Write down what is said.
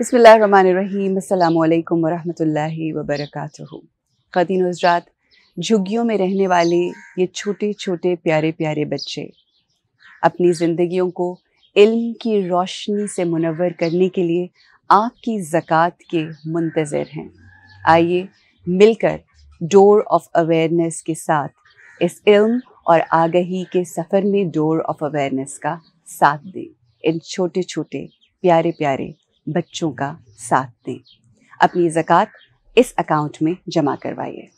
बसमीम अल्लाम वरहमल वबरक ख़दीन हजरात झुग्गियों में रहने वाले ये छोटे छोटे प्यारे प्यारे बच्चे अपनी ज़िंदगियों को इल्म की रोशनी से मुनवर करने के लिए आपकी ज़क़़त के मंतज़र हैं आइए मिलकर डोर ऑफ अवेयरनेस के साथ इस इल्म और आगही के सफ़र में डोर ऑफ अवेयरनेस का साथ दें इन छोटे छोटे प्यारे प्यारे बच्चों का साथ दें अपनी ज़क़़त इस अकाउंट में जमा करवाइए